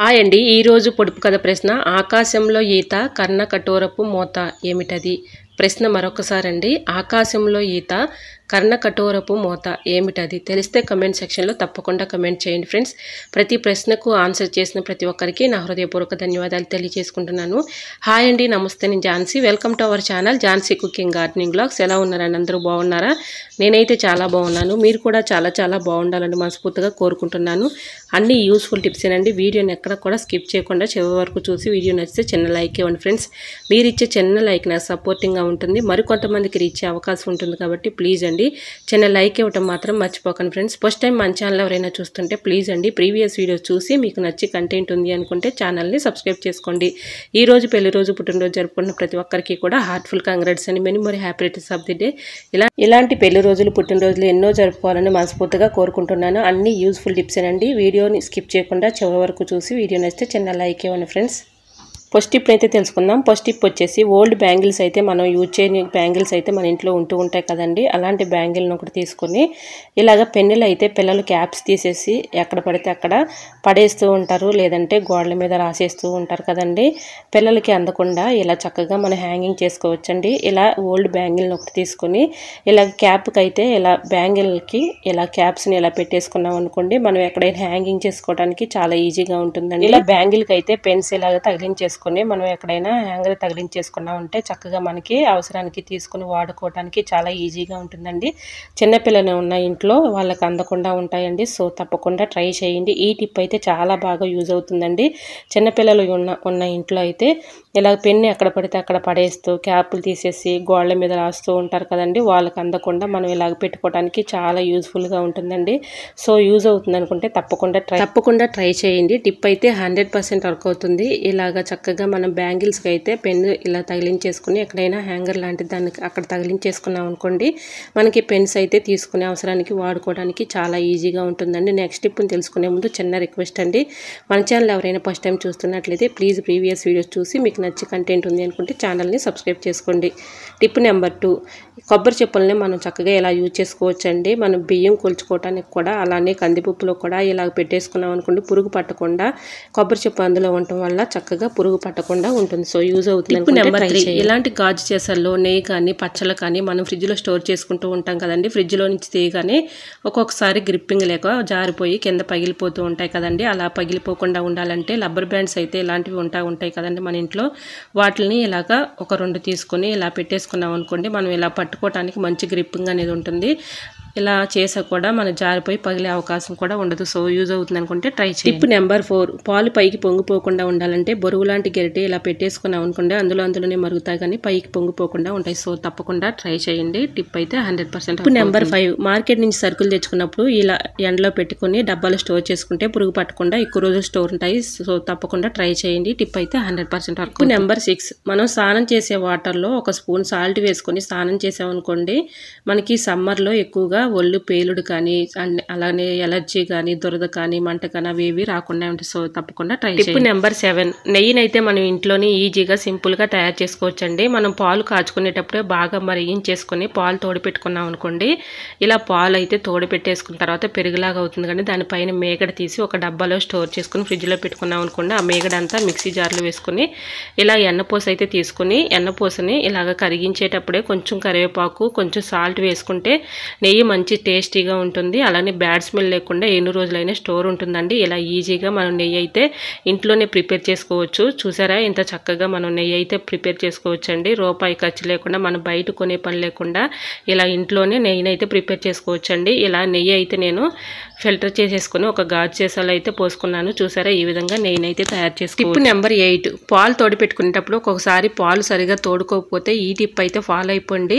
hi అండి ఈరోజు పొడుపు కథ ప్రశ్న ఆకాశంలో ఈత కర్ణ కఠోరపు మూత ఏమిటది ప్రశ్న మరొకసారండి ఆకాశంలో ఈత కర్ణకఠోరపు మోత ఏమిటది తెలిస్తే కమెంట్ సెక్షన్లో తప్పకుండా కమెంట్ చేయండి ఫ్రెండ్స్ ప్రతి ప్రశ్నకు ఆన్సర్ చేసిన ప్రతి ఒక్కరికి నా హృదయపూర్వక ధన్యవాదాలు తెలియజేసుకుంటున్నాను హాయ్ అండి నమస్తే నేను Jhansi welcome to our channel Jhansi cooking gardening blogs ఎలా ఉన్నారని అందరూ బాగున్నారా నేనైతే చాలా బాగున్నాను మీరు కూడా చాలా చాలా బాగుండాలని మనస్ఫూర్తిగా కోరుకుంటున్నాను అన్ని యూస్ఫుల్ టిప్స్ ఏనండి వీడియోని ఎక్కడ కూడా స్కిప్ చేయకుండా చివరి వరకు చూసి వీడియో నచ్చితే చిన్న లైక్ ఇవ్వండి ఫ్రెండ్స్ మీరు ఇచ్చే చిన్న లైక్ నాకు సపోర్టింగ్గా ఉంటుంది మరికొంతమందికి రీచ్ అవకాశం ఉంటుంది కాబట్టి ప్లీజ్ అండి చేయండి చిన్న లైక్ ఇవ్వటం మాత్రం మర్చిపోకండి ఫ్రెండ్స్ ఫస్ట్ టైం మన ఛానల్ ఎవరైనా చూస్తుంటే ప్లీజ్ అండి ప్రీవియస్ వీడియోస్ చూసి మీకు నచ్చి కంటెంట్ ఉంది అనుకుంటే ఛానల్ని సబ్స్క్రైబ్ చేసుకోండి ఈ రోజు పెళ్లి రోజు పుట్టినరోజు జరుపుకున్న ప్రతి ఒక్కరికి కూడా హార్ట్ఫుల్ కంగ్రాట్స్ అని మెనీ మరి happy returns of the day ఇలా ఇలాంటి పెళ్లి రోజులు పుట్టినరోజులు ఎన్నో జరుపుకోవాలని మనస్ఫూర్తిగా కోరుకుంటున్నాను అన్ని యూస్ఫుల్ టిప్స్ అండి వీడియోని స్కిప్ చేయకుండా చివరి వరకు చూసి వీడియో నచ్చితే చిన్న లైక్ ఇవ్వండి ఫ్రెండ్స్ ఫస్ట్ టిప్ అయితే తెలుసుకుందాం ఫస్ట్ టిప్ వచ్చేసి ఓల్డ్ బ్యాంగిల్స్ అయితే మనం యూజ్ చేయని బ్యాంగిల్స్ అయితే మన ఇంట్లో ఉంటూ ఉంటాయి కదండి అలాంటి బ్యాంగిల్ని ఒకటి తీసుకొని ఇలాగ పెన్నులు అయితే పిల్లలు క్యాప్స్ తీసేసి ఎక్కడ పడితే అక్కడ పడేస్తూ ఉంటారు లేదంటే గోడల మీద రాసేస్తూ ఉంటారు కదండి పిల్లలకి అందకుండా ఇలా చక్కగా మనం హ్యాంగింగ్ చేసుకోవచ్చండి ఇలా ఓల్డ్ బ్యాంగిల్ని ఒకటి తీసుకొని ఇలా క్యాప్కి అయితే ఇలా బ్యాంగిల్కి ఇలా క్యాప్స్ని ఇలా పెట్టేసుకున్నాం అనుకోండి మనం ఎక్కడైనా హ్యాంగింగ్ చేసుకోవడానికి చాలా ఈజీగా ఉంటుందండి ఇలా బ్యాంగిల్కి అయితే పెన్స్ ఇలాగ తగిలించేసి తీసుకొని మనం ఎక్కడైనా హ్యాంగర్ తగిలించేసుకున్నా ఉంటే చక్కగా మనకి అవసరానికి తీసుకుని వాడుకోవడానికి చాలా ఈజీగా ఉంటుందండి చిన్నపిల్లలు ఉన్న ఇంట్లో వాళ్ళకి అందకుండా ఉంటాయండి సో తప్పకుండా ట్రై చేయండి ఈ టిప్ అయితే చాలా బాగా యూజ్ అవుతుందండి చిన్నపిల్లలు ఉన్న ఉన్న ఇంట్లో అయితే ఇలా పెన్ను ఎక్కడ పడితే అక్కడ పడేస్తూ క్యాపులు తీసేసి గోళ్ళ మీద రాస్తూ ఉంటారు కదండి వాళ్ళకి అందకుండా మనం ఇలాగ పెట్టుకోవడానికి చాలా యూజ్ఫుల్గా ఉంటుందండి సో యూజ్ అవుతుంది అనుకుంటే తప్పకుండా ట్రై తప్పకుండా ట్రై చేయండి టిప్ అయితే హండ్రెడ్ పర్సెంట్ వర్క్ అవుతుంది ఇలాగ చక్కగా మనం బ్యాంగిల్స్కి అయితే పెన్ను ఇలా తగిలించేసుకుని ఎక్కడైనా హ్యాంగర్ లాంటి దానికి అక్కడ తగిలించేసుకున్నాం అనుకోండి మనకి పెన్స్ అయితే తీసుకునే అవసరానికి వాడుకోవడానికి చాలా ఈజీగా ఉంటుందండి నెక్స్ట్ టిప్ని తెలుసుకునే ముందు చిన్న రిక్వెస్ట్ అండి మన ఛానల్ ఎవరైనా ఫస్ట్ టైం చూస్తున్నట్లయితే ప్లీజ్ ప్రీవియస్ వీడియోస్ చూసి మీకు నచ్చి కంటెంట్ ఉంది అనుకుంటే ఛానల్ని సబ్స్క్రైబ్ చేసుకోండి టిప్ నెంబర్ టూ కొబ్బరి చెప్పులని మనం చక్కగా ఎలా యూజ్ చేసుకోవచ్చండి మనం బియ్యం కొలుచుకోవడానికి కూడా అలానే కందిపప్పులో కూడా ఇలా పెట్టేసుకున్నాం అనుకోండి పురుగు పట్టకుండా కొబ్బరి చెప్పు అందులో ఉండటం వల్ల చక్కగా పురుగు పట్టకుండా ఉంటుంది సో యూజ్ అవుతుంది టిప్ నెంబర్ త్రీ ఇలాంటి గాజు చేసల్లో నెయ్యి కానీ పచ్చలు కానీ మనం ఫ్రిడ్జ్లో స్టోర్ చేసుకుంటూ ఉంటాం కదండి ఫ్రిడ్జ్లో నుంచి తీయగానే ఒక్కొక్కసారి గ్రిప్పింగ్ లేక జారిపోయి కింద పగిలిపోతూ ఉంటాయి కదండి అలా పగిలిపోకుండా ఉండాలంటే రబ్బర్ బ్యాండ్స్ అయితే ఇలాంటివి ఉంటా ఉంటాయి కదండి మన ఇంట్లో వాటిని ఇలాగా ఒక రెండు తీసుకొని ఇలా పెట్టేసుకున్నాం అనుకోండి మనం ఇలా పట్టుకోవటానికి మంచి గ్రిప్పింగ్ అనేది ఉంటుంది ఇలా చేసా కూడా మన జారిపోయి పగిలే అవకాశం కూడా ఉండదు సో యూజ్ అవుతుంది అనుకుంటే ట్రై చేయండి టిప్ నెంబర్ ఫోర్ పాలు పైకి పొంగిపోకుండా ఉండాలంటే బరువు లాంటి గరిటె ఇలా పెట్టేసుకున్నాం అనుకుంటే అందులో అందులోనే మరుగుతాయి కానీ పైకి పొంగిపోకుండా ఉంటాయి సో తప్పకుండా ట్రై చేయండి టిప్ అయితే hundred percent tip number five market నుంచి సరుకులు తెచ్చుకున్నప్పుడు ఇలా ఎండలో పెట్టుకుని డబ్బాలు స్టోర్ చేసుకుంటే పురుగు పట్టకుండా ఎక్కువ రోజులు స్టోర్ ఉంటాయి సో తప్పకుండా ట్రై చేయండి టిప్ అయితే హండ్రెడ్ పర్సెంట్ వరకు నెంబర్ సిక్స్ మనం స్నానం చేసే వాటర్లో ఒక స్పూన్ సాల్ట్ వేసుకొని స్నానం చేసామనుకోండి మనకి సమ్మర్లో ఎక్కువగా ఒళ్ళు పేలుడు కానీ అలానే ఎలర్జీ కానీ దురద కానీ మంట కానీ అవి ఇవి రాకుండా ఉంటాయి సో తప్పకుండా ట్రై టిప్ నెంబర్ సెవెన్ నెయ్యినైతే మనం ఇంట్లోనే ఈజీగా సింపుల్గా తయారు చేసుకోవచ్చండి మనం పాలు కాచుకునేటప్పుడే బాగా మరిగించేసుకొని పాలు తోడిపెట్టుకున్నాం అనుకోండి ఇలా పాలు అయితే తోడిపెట్టేసుకున్న తర్వాత పెరుగులాగా అవుతుంది కానీ దానిపైన మేగడ తీసి ఒక డబ్బాలో స్టోర్ చేసుకుని ఫ్రిడ్జ్లో పెట్టుకున్నాం అనుకోండి ఆ మేగడ అంతా మిక్సీ జార్లో వేసుకుని ఇలా ఎన్నపూస అయితే తీసుకుని ఎన్నపూసని ఇలాగ కరిగించేటప్పుడే కొంచెం కరివేపాకు కొంచెం సాల్ట్ వేసుకుంటే నెయ్యి మంచి టేస్టీగా ఉంటుంది అలానే బ్యాడ్ స్మెల్ లేకుండా ఎన్ని రోజులైనా స్టోర్ ఉంటుందండి ఇలా ఈజీగా మనం నెయ్యి అయితే ఇంట్లోనే ప్రిపేర్ చేసుకోవచ్చు చూసారా ఇంత చక్కగా మనం నెయ్యి అయితే ప్రిపేర్ చేసుకోవచ్చు అండి రూపాయి ఖర్చు లేకుండా మనం బయట కొనే పని లేకుండా ఇలా ఇంట్లోనే నెయ్యిని అయితే ప్రిపేర్ చేసుకోవచ్చు అండి ఇలా నెయ్యి అయితే నేను ఫిల్టర్ చేసేసుకుని ఒక గాజు చేసాలు అయితే పోసుకున్నాను చూసారా ఈ విధంగా నేనైతే తయారు చేసి టిప్ నెంబర్ ఎయిట్ పాలు తోడు పెట్టుకునేటప్పుడు ఒక్కొక్కసారి పాలు సరిగా తోడుకోకపోతే ఈ టిప్ అయితే ఫాలో అయిపోండి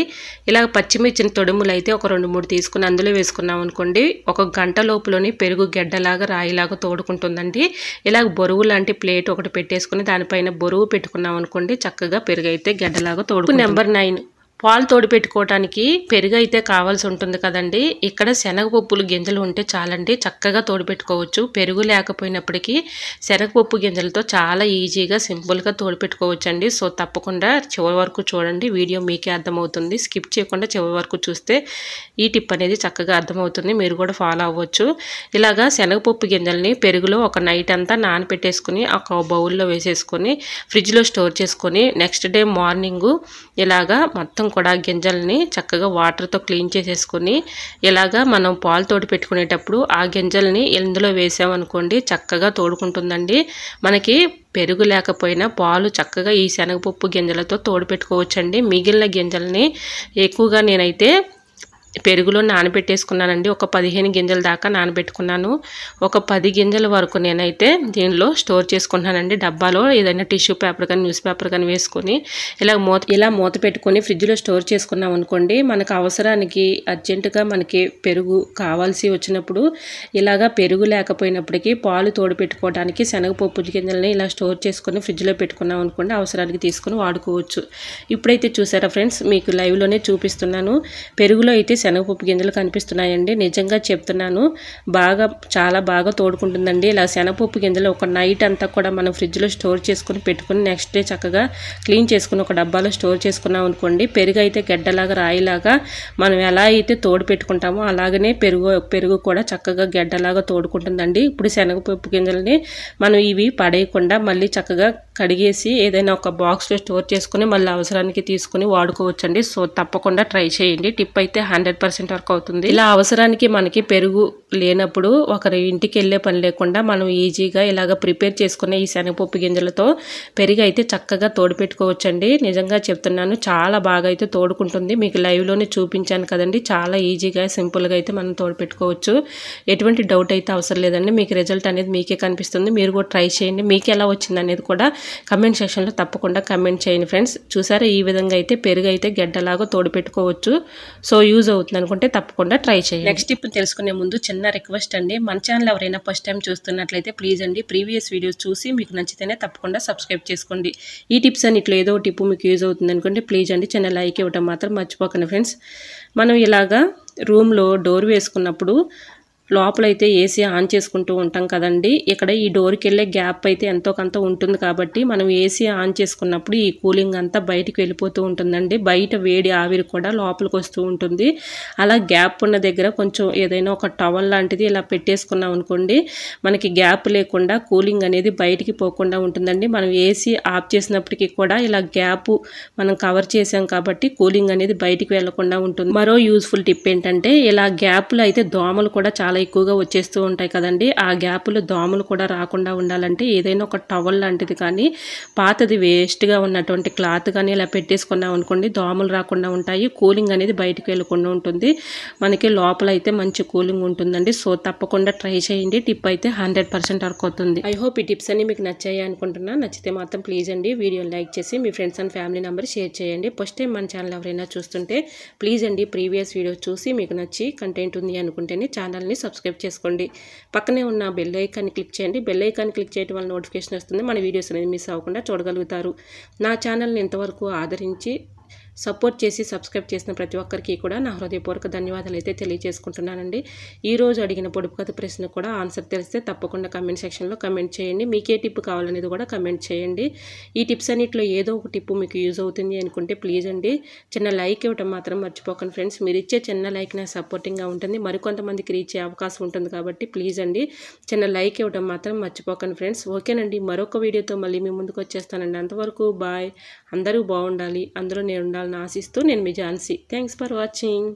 ఇలా పచ్చిమిర్చిన తొడుములు అయితే ఒక రెండు మూడు తీసుకుని అందులో వేసుకున్నాం అనుకోండి ఒక గంట లోపులోని పెరుగు గెడ్డలాగా రాయిలాగా తోడుకుంటుందండి ఇలా బరువు లాంటి ప్లేట్ ఒకటి పెట్టేసుకుని దానిపైన బరువు పెట్టుకున్నాం అనుకోండి చక్కగా పెరుగు అయితే గెడ్డలాగా తోడుకు నెంబర్ నైన్ పాలు తోడు పెట్టుకోవటానికి పెరుగు అయితే కావాల్సి ఉంటుంది కదండి ఇక్కడ శనగపప్పులు గింజలు ఉంటే చాలండి చక్కగా తోడు పెట్టుకోవచ్చు పెరుగు లేకపోయినప్పటికీ శనగపప్పు గింజలతో చాలా ఈజీగా సింపుల్గా తోడు పెట్టుకోవచ్చు అండి సో తప్పకుండా చివరి వరకు చూడండి వీడియో మీకే అర్థమవుతుంది స్కిప్ చేయకుండా చివరి వరకు చూస్తే ఈ టిప్ అనేది చక్కగా అర్థమవుతుంది మీరు కూడా ఫాలో అవ్వచ్చు ఇలాగా శనగపప్పు గింజల్ని పెరుగులో ఒక నైట్ అంతా నానపెట్టేసుకుని ఒక బౌల్లో వేసేసుకొని ఫ్రిడ్జ్లో స్టోర్ చేసుకొని నెక్స్ట్ డే మార్నింగు ఇలాగా మొత్తం కూడా గింజల్ని చక్కగా వాటర్తో క్లీన్ చేసేసుకుని ఇలాగా మనం పాలు తోడు పెట్టుకునేటప్పుడు ఆ గింజల్ని ఇందులో వేసామనుకోండి చక్కగా తోడుకుంటుందండి మనకి పెరుగు లేకపోయినా పాలు చక్కగా ఈ శనగపప్పు గింజలతో తోడు పెట్టుకోవచ్చండి మిగిలిన గింజల్ని ఎక్కువగా నేనైతే పెరుగులో నానబెట్టేసుకున్నానండి ఒక పదిహేను గింజల దాకా నానబెట్టుకున్నాను ఒక పది గింజల వరకు నేనైతే దీనిలో స్టోర్ చేసుకుంటున్నానండి డబ్బాలో ఏదైనా టిష్యూ పేపర్ కానీ న్యూస్ పేపర్ కానీ వేసుకొని ఇలా మూత ఇలా మూత పెట్టుకొని ఫ్రిడ్జ్లో స్టోర్ చేసుకున్నాం అనుకోండి మనకు అవసరానికి అర్జెంటుగా మనకి పెరుగు కావాల్సి వచ్చినప్పుడు ఇలాగా పెరుగు లేకపోయినప్పటికీ పాలు తోడు పెట్టుకోవడానికి శనగపప్పు గింజలని ఇలా స్టోర్ చేసుకొని ఫ్రిడ్జ్లో పెట్టుకున్నాం అనుకోండి అవసరానికి తీసుకొని వాడుకోవచ్చు ఇప్పుడైతే చూసారా ఫ్రెండ్స్ మీకు లైవ్లోనే చూపిస్తున్నాను పెరుగులో అయితే శనగపప్పు గింజలు కనిపిస్తున్నాయండి నిజంగా చెప్తున్నాను బాగా చాలా బాగా తోడుకుంటుందండి ఇలా శనగపప్పు గింజలు ఒక నైట్ అంతా కూడా మనం ఫ్రిడ్జ్లో స్టోర్ చేసుకుని పెట్టుకుని నెక్స్ట్ డే చక్కగా క్లీన్ చేసుకుని ఒక డబ్బాలో స్టోర్ చేసుకున్నాం అనుకోండి పెరుగు అయితే గడ్డలాగా రాయిలాగా మనం ఎలా అయితే తోడు పెట్టుకుంటామో అలాగనే పెరుగు పెరుగు కూడా చక్కగా గడ్డలాగా తోడుకుంటుందండి ఇప్పుడు శనగపప్పు గింజలని మనం ఇవి పడేయకుండా మళ్ళీ చక్కగా కడిగేసి ఏదైనా ఒక బాక్స్లో స్టోర్ చేసుకుని మళ్ళీ అవసరానికి తీసుకుని వాడుకోవచ్చండి సో తప్పకుండా ట్రై చేయండి టిప్ అయితే హండ్రెడ్ హండ్రెడ్ పర్సెంట్ వరకు అవుతుంది ఇలా అవసరానికి మనకి పెరుగు లేనప్పుడు ఒకరి ఇంటికి వెళ్ళే పని లేకుండా మనం ఈజీగా ఇలాగ ప్రిపేర్ చేసుకునే ఈ శనగపప్పు గింజలతో పెరుగు అయితే చక్కగా తోడుపెట్టుకోవచ్చండి నిజంగా చెప్తున్నాను చాలా బాగా అయితే తోడుకుంటుంది మీకు లైవ్లోనే చూపించాను కదండి చాలా ఈజీగా సింపుల్గా అయితే మనం తోడుపెట్టుకోవచ్చు ఎటువంటి డౌట్ అయితే అవసరం లేదండి మీకు రిజల్ట్ అనేది మీకే కనిపిస్తుంది మీరు కూడా ట్రై చేయండి మీకు ఎలా వచ్చింది అనేది కూడా కమెంట్ సెక్షన్లో తప్పకుండా కమెంట్ చేయండి ఫ్రెండ్స్ చూసారా ఈ విధంగా అయితే పెరుగు అయితే గడ్డలాగా తోడుపెట్టుకోవచ్చు సో యూజ్ అవుతుంది అనుకుంటే తప్పకుండా ట్రై చేయండి నెక్స్ట్ టిప్ తెలుసుకునే ముందు చిన్న రిక్వెస్ట్ అండి మన ఛానల్ ఎవరైనా ఫస్ట్ టైం చూస్తున్నట్లయితే ప్లీజ్ అండి ప్రీవియస్ వీడియోస్ చూసి మీకు నచ్చితేనే తప్పకుండా సబ్స్క్రైబ్ చేసుకోండి ఈ టిప్స్ అని ఇట్లా ఏదో టిప్ మీకు యూజ్ అవుతుంది అనుకుంటే ప్లీజ్ అండి చిన్న లైక్ ఇవ్వడం మాత్రం మర్చిపోకండి ఫ్రెండ్స్ మనం ఇలాగా రూమ్లో డోర్ వేసుకున్నప్పుడు లోపలైతే ఏసీ ఆన్ చేసుకుంటూ ఉంటాం కదండి ఇక్కడ ఈ డోర్కి వెళ్ళే గ్యాప్ అయితే ఎంతో కొంత ఉంటుంది కాబట్టి మనం ఏసీ ఆన్ చేసుకున్నప్పుడు ఈ కూలింగ్ అంతా బయటికి వెళ్ళిపోతూ ఉంటుందండి బయట వేడి ఆవిరి కూడా లోపలికి వస్తూ ఉంటుంది అలా గ్యాప్ ఉన్న దగ్గర కొంచెం ఏదైనా ఒక టవల్ లాంటిది ఇలా పెట్టేసుకున్నాం అనుకోండి మనకి గ్యాప్ లేకుండా కూలింగ్ అనేది బయటికి పోకుండా ఉంటుందండి మనం ఏసీ ఆఫ్ చేసినప్పటికీ కూడా ఇలా గ్యాప్ మనం కవర్ చేసాం కాబట్టి కూలింగ్ అనేది బయటికి వెళ్లకుండా ఉంటుంది మరో యూజ్ఫుల్ టిప్ ఏంటంటే ఇలా గ్యాప్లో అయితే దోమలు కూడా చాలా చాలా ఎక్కువగా వచ్చేస్తూ ఉంటాయి కదండి ఆ గ్యాపులు దోమలు కూడా రాకుండా ఉండాలంటే ఏదైనా ఒక టవల్ లాంటిది కానీ పాతది వేస్ట్గా ఉన్నటువంటి క్లాత్ కానీ ఇలా పెట్టేసుకున్నాం అనుకోండి దోమలు రాకుండా ఉంటాయి కూలింగ్ అనేది బయటికి వెళ్ళకుండా ఉంటుంది మనకి లోపల అయితే మంచి కూలింగ్ ఉంటుందండి సో తప్పకుండా ట్రై చేయండి టిప్ అయితే హండ్రెడ్ పర్సెంట్ వర్క్ అవుతుంది ఐ హోప్ ఈ టిప్స్ అన్ని మీకు నచ్చాయి అనుకుంటున్నా నచ్చితే మాత్రం ప్లీజ్ అండి వీడియోని లైక్ చేసి మీ friends and family number share చేయండి ఫస్ట్ టైం మన ఛానల్ ఎవరైనా చూస్తుంటే ప్లీజ్ అండి ప్రీవియస్ వీడియో చూసి మీకు నచ్చి కంటెంట్ ఉంది అనుకుంటేనే ఛానల్ని సబ్స్క్రైబ్ చేసుకోండి పక్కనే ఉన్న బెల్ ఐకాన్ని క్లిక్ చేయండి బెల్ ఐకాన్ని క్లిక్ చేయడం వల్ల నోటిఫికేషన్ వస్తుంది మన వీడియోస్ అనేది మిస్ అవ్వకుండా చూడగలుగుతారు నా ఛానల్ని ఇంతవరకు ఆదరించి సపోర్ట్ చేసి సబ్స్క్రైబ్ చేసిన ప్రతి ఒక్కరికి కూడా నా హృదయపూర్వక ధన్యవాదాలు అయితే తెలియజేసుకుంటున్నానండి ఈరోజు అడిగిన పొడుపు కథ ప్రశ్న కూడా ఆన్సర్ తెలిస్తే తప్పకుండా కమెంట్ సెక్షన్లో కమెంట్ చేయండి మీకే టిప్ కావాలనేది కూడా కమెంట్ చేయండి ఈ టిప్స్ అన్నింటిలో ఏదో ఒక టిప్ మీకు యూజ్ అవుతుంది అనుకుంటే ప్లీజ్ అండి చిన్న లైక్ ఇవ్వటం మాత్రం మర్చిపోకండి ఫ్రెండ్స్ మీరు ఇచ్చే చిన్న లైక్ నాకు సపోర్టింగ్గా ఉంటుంది మరికొంతమందికి రీచ్ అయ్యే అవకాశం ఉంటుంది కాబట్టి ప్లీజ్ అండి చిన్న లైక్ ఇవ్వడం మాత్రం మర్చిపోకండి ఫ్రెండ్స్ ఓకేనండి మరొక వీడియోతో మళ్ళీ మీ ముందుకు వచ్చేస్తానండి అంతవరకు బాయ్ అందరూ బాగుండాలి అందరూ నేను ఉండాలి ఉండాలని ఆశిస్తూ నేను మీ ఝాన్సీ థ్యాంక్స్ ఫర్ వాచింగ్